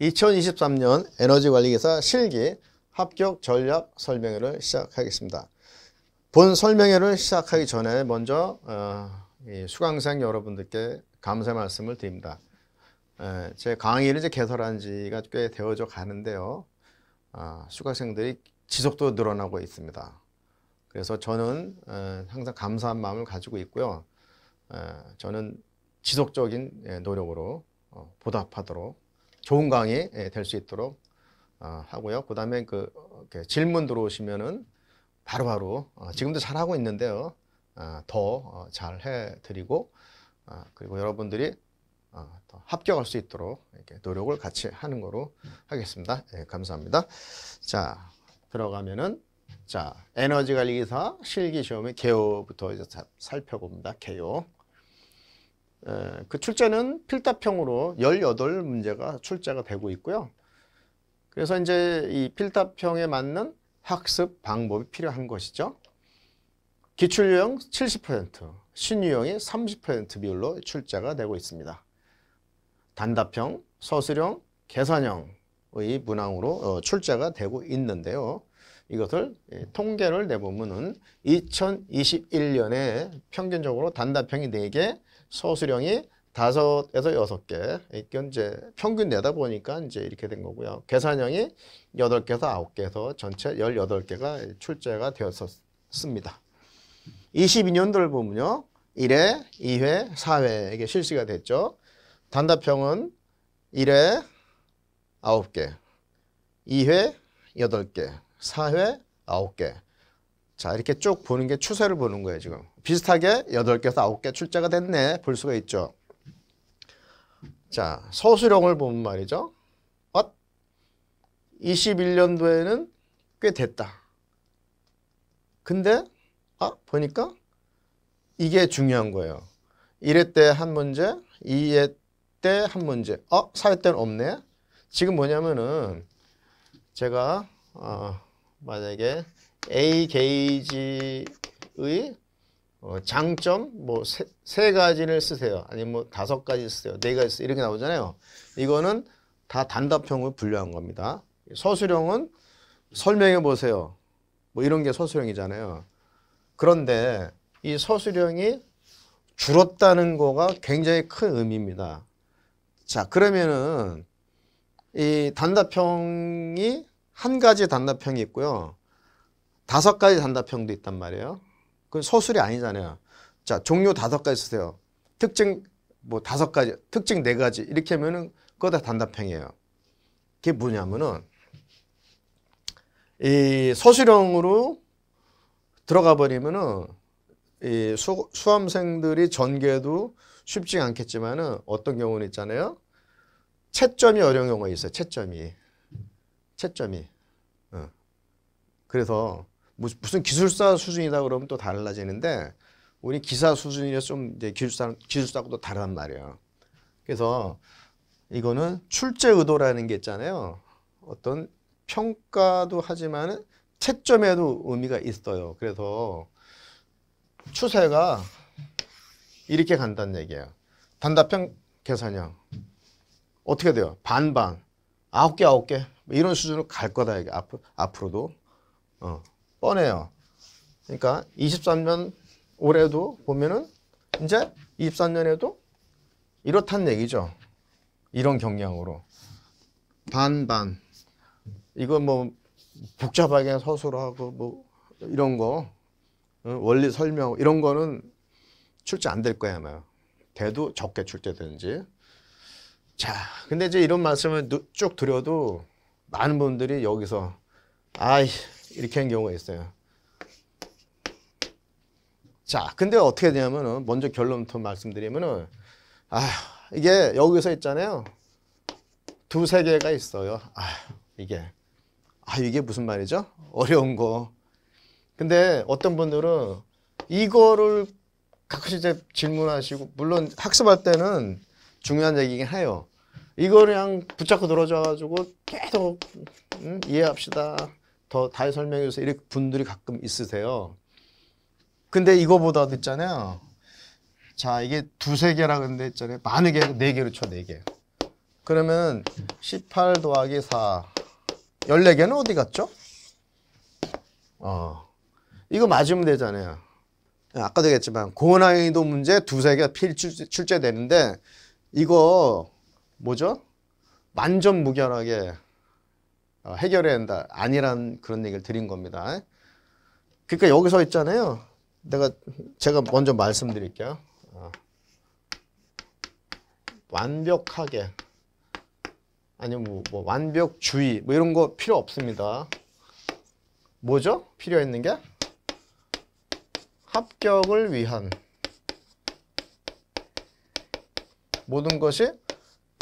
2023년 에너지관리기사 실기 합격 전략 설명회를 시작하겠습니다. 본 설명회를 시작하기 전에 먼저 어, 수강생 여러분들께 감사 말씀을 드립니다. 제 강의를 이제 개설한 지가 꽤 되어져 가는데요. 아, 수강생들이 지속도 늘어나고 있습니다. 그래서 저는 어, 항상 감사한 마음을 가지고 있고요. 저는 지속적인 예, 노력으로 어, 보답하도록 좋은 강의 예, 될수 있도록 어, 하고요. 그 다음에 그 질문 들어오시면은 바로바로 어, 지금도 잘하고 있는데요. 아, 더잘 어, 해드리고 아, 그리고 여러분들이 합격할 수 있도록 노력을 같이 하는 거로 하겠습니다. 네, 감사합니다. 자 들어가면은 자 에너지 관리기사 실기 시험의 개요부터 이제 살펴봅니다. 개요. 예, 그 출제는 필답형으로 18문제가 출제가 되고 있고요. 그래서 이제 이 필답형에 맞는 학습 방법이 필요한 것이죠. 기출유형 70%, 신유형이 30% 비율로 출제가 되고 있습니다. 단답형, 서술형, 계산형의 문항으로 어, 출제가 되고 있는데요. 이것을 예, 통계를 내보면 은 2021년에 평균적으로 단답형이 4개, 서수령이5섯에서여개 이게 이제 평균 내다 보니까 이제 이렇게 된 거고요. 계산형이 8 개에서 9 개에서 전체 1 8 개가 출제가 되었습니다. 22년도를 보면요. 1회, 2회, 4회 이게 실시가 됐죠. 단답형은 1회 9개, 2회 8개, 4회 9개, 자 이렇게 쭉 보는 게 추세를 보는 거예요 지금 비슷하게 8개에서 9개 출제가 됐네 볼 수가 있죠 자 서술형을 보면 말이죠 어? 21년도에는 꽤 됐다 근데 아 보니까 이게 중요한 거예요 1회 때 한 문제 2회 때 한 문제 어 4회 때는 없네 지금 뭐냐면은 제가 어, 만약에 A 게이지의 어, 장점 뭐 세 가지를 쓰세요. 아니면 뭐 다섯 가지 쓰세요. 네 가지 쓰세요. 이렇게 나오잖아요. 이거는 다 단답형으로 분류한 겁니다. 서술형은 설명해 보세요. 뭐 이런 게 서술형이잖아요. 그런데 이 서술형이 줄었다는 거가 굉장히 큰 의미입니다. 자, 그러면은 이 단답형이 한 가지 단답형이 있고요. 다섯 가지 단답형도 있단 말이에요. 그건 서술이 아니잖아요. 자, 종류 다섯 가지 쓰세요. 특징 뭐 다섯 가지, 특징 네 가지 이렇게 하면은 그거 다 단답형이에요. 그게 뭐냐면은 이 서술형으로 들어가 버리면은 이 수, 수험생들이 전개도 쉽지 않겠지만은 어떤 경우는 있잖아요. 채점이 어려운 경우가 있어요. 채점이. 채점이. 어. 그래서 무슨 기술사 수준이다 그러면 또 달라지는데 우리 기사 수준이라 좀 이제 기술사 기술사하고 또다른 말이에요. 그래서 이거는 출제 의도라는 게 있잖아요. 어떤 평가도 하지만은 채점에도 의미가 있어요. 그래서 추세가 이렇게 간다는 얘기예요. 단답형 계산형 어떻게 돼요? 반반 아홉 개 아홉 개 뭐 이런 수준으로 갈 거다 이게 앞, 앞으로도 어. 뻔해요. 그러니까 23년 올해도 보면은 이제 23년에도 이렇단 얘기죠. 이런 경향으로. 반반. 이거 뭐 복잡하게 서술하고 뭐 이런 거 원리 설명 이런 거는 출제 안 될 거야 아마. 대도 적게 출제되는지. 자, 근데 이제 이런 말씀을 쭉 드려도 많은 분들이 여기서 아이 이렇게 한 경우가 있어요. 자, 근데 어떻게 되냐면은 먼저 결론부터 말씀드리면은 아, 이게 여기서 있잖아요. 두세 개가 있어요. 아, 이게 아, 이게 무슨 말이죠? 어려운 거. 근데 어떤 분들은 이거를 가끔씩 이제 질문하시고 물론 학습할 때는 중요한 얘기긴 해요. 이거를 그냥 붙잡고 들어줘 가지고 계속 음, 이해합시다. 더 다이 설명해서 이런 분들이 가끔 있으세요. 근데 이거보다도 잖아요 자, 이게 두 세 개라 근데 있잖아요. 많은 개, 네 개로 쳐, 네 개. 그러면 18 더하기 4. 14개는 어디 갔죠? 어. 이거 맞으면 되잖아요. 아까도 얘기했지만, 고난이도 문제 두 세 개 필출제, 출제되는데, 이거, 뭐죠? 만점 무결하게 어, 해결해야 한다. 아니란 그런 얘기를 드린 겁니다. 그러니까 여기서 있잖아요. 내가 제가 먼저 말씀드릴게요. 어. 완벽하게 아니면 뭐, 뭐, 완벽주의 뭐 이런 거 필요 없습니다. 뭐죠? 필요 있는 게 합격을 위한 모든 것이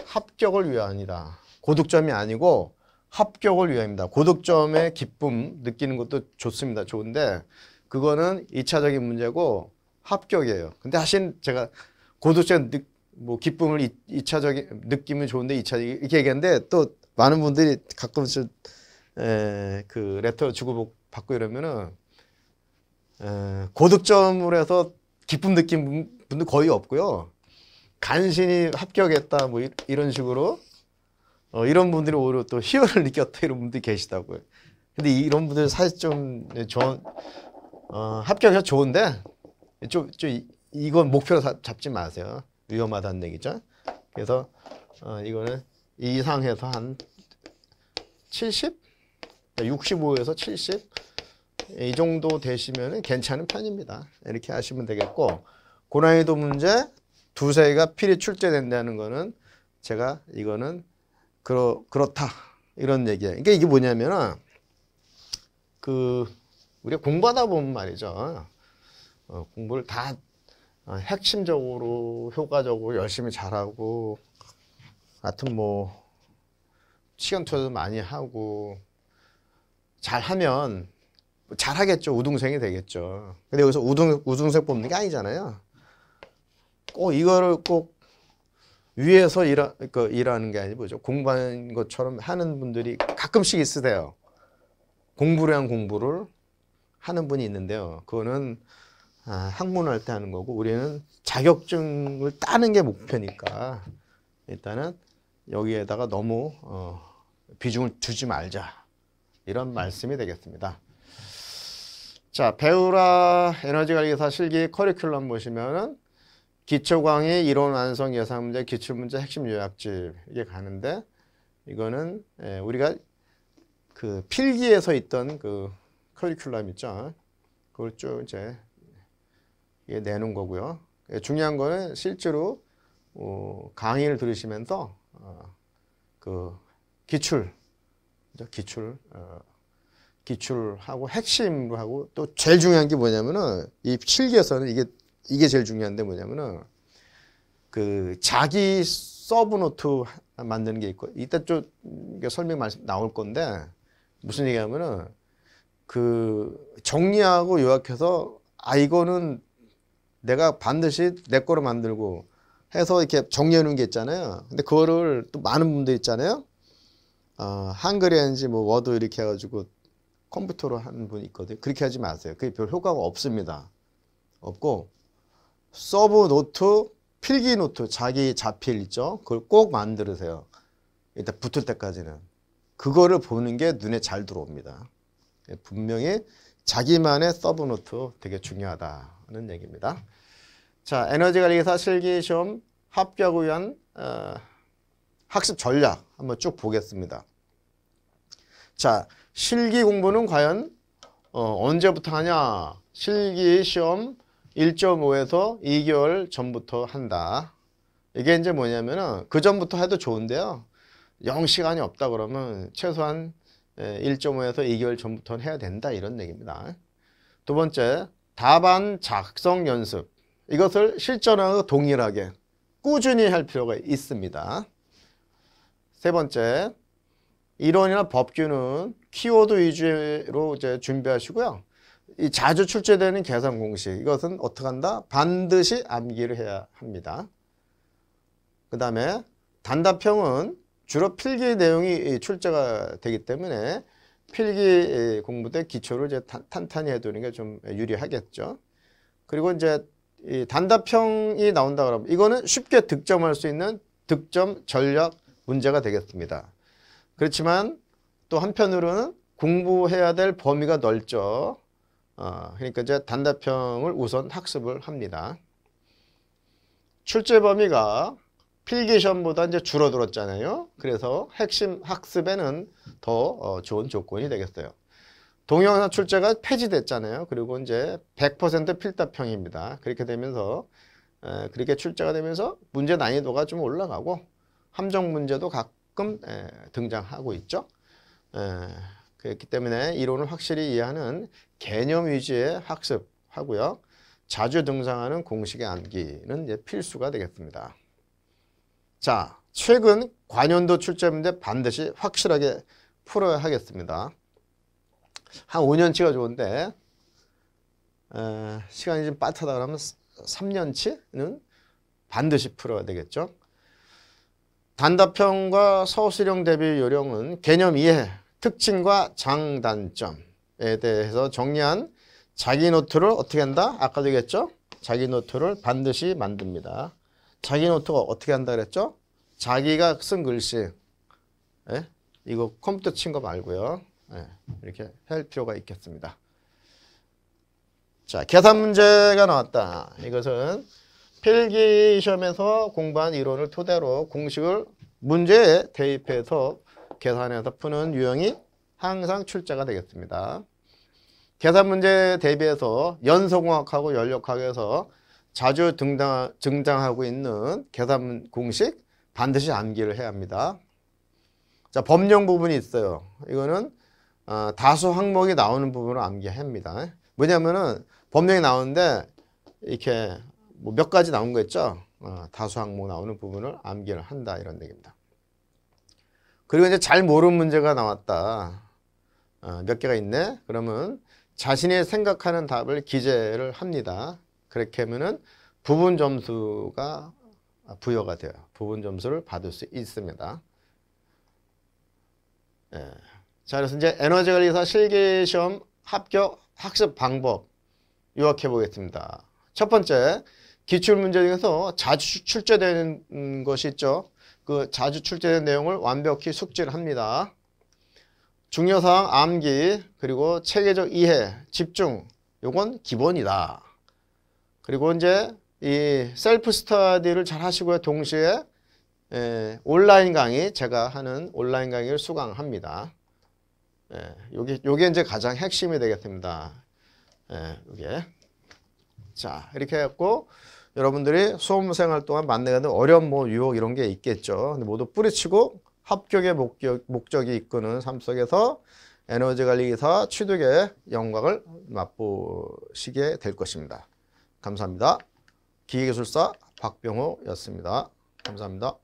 합격을 위한이다. 고득점이 아니고 합격을 위함입니다. 고득점의 기쁨 느끼는 것도 좋습니다. 좋은데 그거는 이차적인 문제고 합격이에요. 근데 사실 제가 고득점 느, 뭐 기쁨을 이차적인 느낌은 좋은데 이차적인 이렇게 얘기했는데또 많은 분들이 가끔씩 에, 그 레터 주고 받고 이러면은 에, 고득점으로 해서 기쁨 느낀 분도 거의 없고요. 간신히 합격했다 뭐 이, 이런 식으로 어, 이런 분들이 오히려 또 희열을 느꼈다 이런 분들이 계시다고요. 근데 이런 분들 사실 좀 네, 좋은 어, 합격해서 좋은데 좀, 좀 이건 목표로 잡지 마세요. 위험하다는 얘기죠. 그래서 어, 이거는 이상해서 한 70? 65에서 70? 이 정도 되시면 괜찮은 편입니다. 이렇게 하시면 되겠고 고난이도 문제 두세가 필히 출제된다는 거는 제가 이거는 그러, 그렇다 이런 얘기예요. 그러니까 이게 뭐냐면그 우리가 공부하다 보면 말이죠. 어, 공부를 다 어, 핵심적으로 효과적으로 열심히 잘하고 하여뭐 시간 투자도 많이 하고 잘하면 잘하겠죠. 우등생이 되겠죠. 근데 여기서 우등, 우등생 뽑는 게 아니잖아요. 꼭 이거를 꼭 위에서 일하, 그 일하는 게 아니고 공부하는 것처럼 하는 분들이 가끔씩 있으세요. 공부를 한 공부를 하는 분이 있는데요. 그거는 아, 학문할 때 하는 거고 우리는 자격증을 따는 게 목표니까 일단은 여기에다가 너무 어, 비중을 두지 말자 이런 말씀이 되겠습니다. 자 배우라 에너지 관리사 실기 커리큘럼 보시면은 기초강의 이론 완성 예상 문제 기출 문제 핵심 요약집 이게 가는데 이거는 예, 우리가 그 필기에서 있던 그 커리큘럼 있죠. 그걸 쭉 이제 내놓 거고요. 예, 중요한 거는 실제로 어, 강의를 들으시면서 어, 그 기출, 기출, 어, 기출하고 핵심으로 하고 또 제일 중요한 게 뭐냐면은 이 필기에서는 이게 이게 제일 중요한데 뭐냐면은 그 자기 서브 노트 만드는 게 있고 이따 좀 설명 말씀 나올 건데 무슨 얘기하면은 그 정리하고 요약해서 아 이거는 내가 반드시 내 거로 만들고 해서 이렇게 정리해 놓은 게 있잖아요. 근데 그거를 또 많은 분들 있잖아요. 어, 한글이든지 뭐 워드 이렇게 해가지고 컴퓨터로 하는 분이 있거든요. 그렇게 하지 마세요. 그게 별 효과가 없습니다. 없고 서브 노트, 필기 노트, 자기 자필 있죠? 그걸 꼭 만들으세요. 일단 붙을 때까지는. 그거를 보는 게 눈에 잘 들어옵니다. 예, 분명히 자기만의 서브 노트 되게 중요하다는 얘기입니다. 자, 에너지 관리사 실기 시험 합격을 위한 어, 학습 전략 한번 쭉 보겠습니다. 자, 실기 공부는 과연 어, 언제부터 하냐? 실기 시험 1.5에서 2개월 전부터 한다. 이게 이제 뭐냐면은 그 전부터 해도 좋은데요. 영 시간이 없다 그러면 최소한 1.5에서 예, 2개월 전부터 해야 된다 이런 얘기입니다. 두 번째, 답안 작성 연습. 이것을 실전하고 동일하게 꾸준히 할 필요가 있습니다. 세 번째, 이론이나 법규는 키워드 위주로 이제 준비하시고요. 이 자주 출제되는 계산 공식 이것은 어떻게 한다? 반드시 암기를 해야 합니다. 그 다음에 단답형은 주로 필기 내용이 출제가 되기 때문에 필기 공부 때 기초를 이제 탄탄히 해두는 게 좀 유리하겠죠. 그리고 이제 단답형이 나온다 그러면 이거는 쉽게 득점할 수 있는 득점 전략 문제가 되겠습니다. 그렇지만 또 한편으로는 공부해야 될 범위가 넓죠. 어, 그러니까 이제 단답형을 우선 학습을 합니다. 출제 범위가 필기시보다 이제 줄어들었잖아요. 그래서 핵심 학습에는 더 어, 좋은 조건이 되겠어요. 동영상 출제가 폐지됐잖아요. 그리고 이제 100% 필답형입니다. 그렇게 되면서 에, 그렇게 출제가 되면서 문제 난이도가 좀 올라가고 함정 문제도 가끔 에, 등장하고 있죠. 에, 그렇기 때문에 이론을 확실히 이해하는 개념 위주의 학습하고요. 자주 등장하는 공식의 암기는 필수가 되겠습니다. 자, 최근 관연도 출제 문제 반드시 확실하게 풀어야 하겠습니다. 한 5년치가 좋은데 에, 시간이 좀빠듯다 그러면 3년치는 반드시 풀어야 되겠죠. 단답형과 서술형 대비 요령은 개념 이해 특징과 장단점에 대해서 정리한 자기 노트를 어떻게 한다? 아까도 얘기했죠? 자기 노트를 반드시 만듭니다. 자기 노트가 어떻게 한다 그랬죠? 자기가 쓴 글씨 예? 이거 컴퓨터 친 거 말고요. 예, 이렇게 할 필요가 있겠습니다. 자, 계산 문제가 나왔다. 이것은 필기 시험에서 공부한 이론을 토대로 공식을 문제에 대입해서 계산해서 푸는 유형이 항상 출제가 되겠습니다. 계산 문제 대비해서 연소공학하고 연력학에서 자주 등장, 등장하고 있는 계산 공식 반드시 암기를 해야 합니다. 자, 법령 부분이 있어요. 이거는 어, 다수 항목이 나오는 부분을 암기합니다. 뭐냐면은 법령이 나오는데 이렇게 뭐몇 가지 나온 거 있죠? 어, 다수 항목 나오는 부분을 암기를 한다 이런 얘기입니다. 그리고 이제 잘 모르는 문제가 나왔다. 어, 몇 개가 있네. 그러면 자신의 생각하는 답을 기재를 합니다. 그렇게 하면은 부분 점수가 부여가 돼요. 부분 점수를 받을 수 있습니다. 예. 자, 그래서 이제 에너지 관리사 실기 시험 합격 학습 방법 요약해 보겠습니다. 첫 번째, 기출 문제 중에서 자주 출제되는 것이 있죠. 그 자주 출제된 내용을 완벽히 숙지를 합니다. 중요사항 암기 그리고 체계적 이해 집중 요건 기본이다. 그리고 이제 이 셀프 스터디를 잘 하시고요. 동시에 에, 예, 온라인 강의 제가 하는 온라인 강의를 수강합니다. 예, 요게, 요게 이제 가장 핵심이 되겠습니다. 예, 요게. 자, 이렇게 해갖고 여러분들이 수험 생활 동안 만나는 어려운 뭐 유혹 이런 게 있겠죠. 근데 모두 뿌리치고 합격의 목격 목적이 이끄는 삶 속에서 에너지 관리 기사 취득의 영광을 맛보시게 될 것입니다. 감사합니다. 기계기술사 박병호였습니다. 감사합니다.